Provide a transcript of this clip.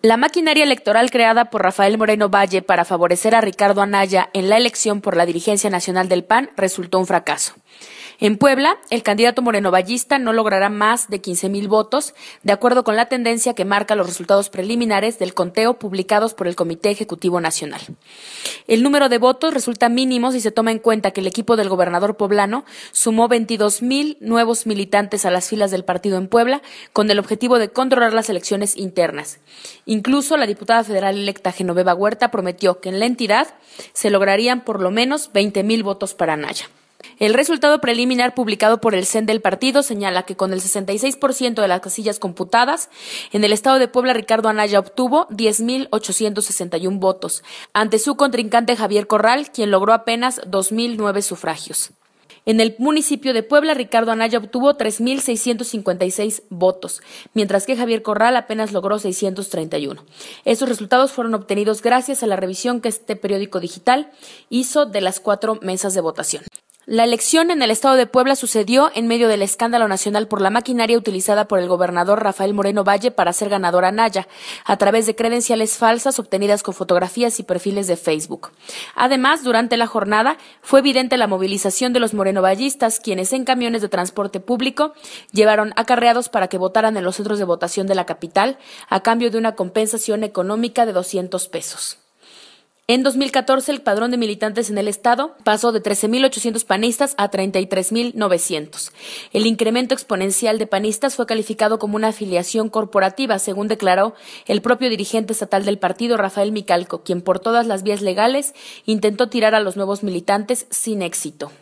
La maquinaria electoral creada por Rafael Moreno Valle para favorecer a Ricardo Anaya en la elección por la dirigencia nacional del PAN resultó un fracaso. En Puebla, el candidato morenovallista no logrará más de 15 mil votos, de acuerdo con la tendencia que marca los resultados preliminares del conteo publicados por el Comité Ejecutivo Nacional. El número de votos resulta mínimo si se toma en cuenta que el equipo del gobernador poblano sumó 22 mil nuevos militantes a las filas del partido en Puebla, con el objetivo de controlar las elecciones internas. Incluso la diputada federal electa Genoveva Huerta prometió que en la entidad se lograrían por lo menos 20 mil votos para Naya. El resultado preliminar publicado por el CEN del partido señala que con el 66% de las casillas computadas, en el estado de Puebla Ricardo Anaya obtuvo 10.861 votos, ante su contrincante Javier Corral, quien logró apenas 2.009 sufragios. En el municipio de Puebla, Ricardo Anaya obtuvo 3.656 votos, mientras que Javier Corral apenas logró 631. Esos resultados fueron obtenidos gracias a la revisión que este periódico digital hizo de las cuatro mesas de votación. La elección en el estado de Puebla sucedió en medio del escándalo nacional por la maquinaria utilizada por el gobernador Rafael Moreno Valle para ser a Naya, a través de credenciales falsas obtenidas con fotografías y perfiles de Facebook. Además, durante la jornada fue evidente la movilización de los morenovallistas, quienes en camiones de transporte público llevaron acarreados para que votaran en los centros de votación de la capital, a cambio de una compensación económica de 200 pesos. En 2014, el padrón de militantes en el Estado pasó de 13.800 panistas a 33.900. El incremento exponencial de panistas fue calificado como una afiliación corporativa, según declaró el propio dirigente estatal del partido, Rafael Micalco, quien por todas las vías legales intentó tirar a los nuevos militantes sin éxito.